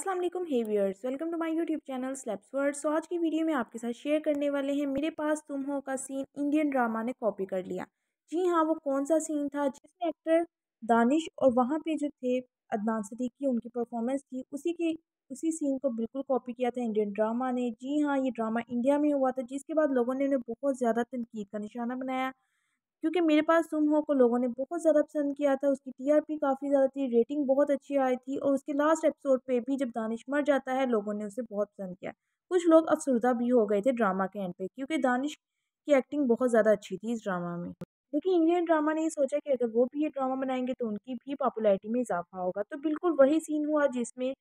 असलम है hey welcome to my YouTube channel slaps word so आज की वीडियो में आपके साथ शेयर करने वाले हैं मेरे पास तुम हो का सीन इंडियन ड्रामा ने कॉपी कर लिया जी हाँ वो कौन सा सीन था जिसमें एक्टर दानिश और वहाँ पे जो थे अदनान सदीकी उनकी परफॉर्मेंस थी उसी के उसी सीन को बिल्कुल कॉपी किया था इंडियन ड्रामा ने जी हाँ ये ड्रामा इंडिया में हुआ था जिसके बाद लोगों ने उन्हें बहुत ज़्यादा तनकीद का निशाना बनाया क्योंकि मेरे पास तुम हो को लोगों ने बहुत ज़्यादा पसंद किया था उसकी टीआरपी काफ़ी ज़्यादा थी रेटिंग बहुत अच्छी आई थी और उसके लास्ट एपिसोड पे भी जब दानिश मर जाता है लोगों ने उसे बहुत पसंद किया कुछ लोग अफसरदा भी हो गए थे ड्रामा के एंड पे क्योंकि दानिश की एक्टिंग बहुत ज़्यादा अच्छी थी इस ड्रामा में लेकिन इंडियन ड्रामा ने ये सोचा कि अगर वो भी ये ड्रामा बनाएंगे तो उनकी भी पॉपुलैरिटी में इजाफा होगा तो बिल्कुल वही सीन हुआ जिसमें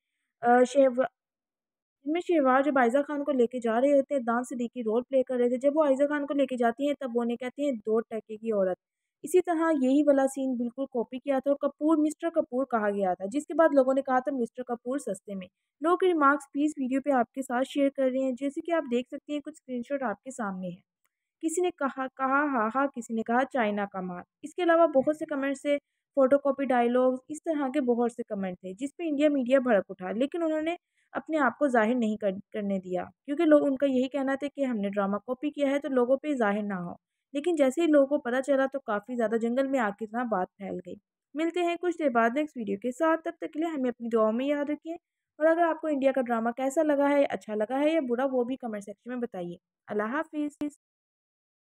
शहब में शिवार जब आयजा खान को लेके जा रहे होते हैं दान सिद्दीकी रोल प्ले कर रहे थे जब वो आयजा खान को लेके जाती हैं तब वो उन्हें कहती हैं दो टके की औरत इसी तरह यही वाला सीन बिल्कुल कॉपी किया था और कपूर मिस्टर कपूर कहा गया था जिसके बाद लोगों ने कहा था मिस्टर कपूर सस्ते में लोग रिमार्क्स प्लीज़ वीडियो पे आपके साथ शेयर कर रहे हैं जैसे कि आप देख सकते हैं कुछ स्क्रीन आपके सामने है किसी ने कहा कहा हा हा किसी ने कहा चाइना का माल इसके अलावा बहुत से कमेंट्स थे फोटो कॉपी डायलॉग्स इस तरह के बहुत से कमेंट थे जिस इंडिया मीडिया भड़क उठा लेकिन उन्होंने अपने आप को जाहिर नहीं कर, करने दिया क्योंकि लोग उनका यही कहना था कि हमने ड्रामा कॉपी किया है तो लोगों पर जाहिर ना हो लेकिन जैसे ही लोगों को पता चला तो काफ़ी ज़्यादा जंगल में आग की तरह बात फैल गई मिलते हैं कुछ देर बाद नेक्स्ट वीडियो के साथ तब तक के लिए हमें अपनी दुआओं में याद रखिए और अगर आपको इंडिया का ड्रामा कैसा लगा है अच्छा लगा है या बुरा वो भी कमेंट सेक्शन में बताइए अल्लाह हाफिज़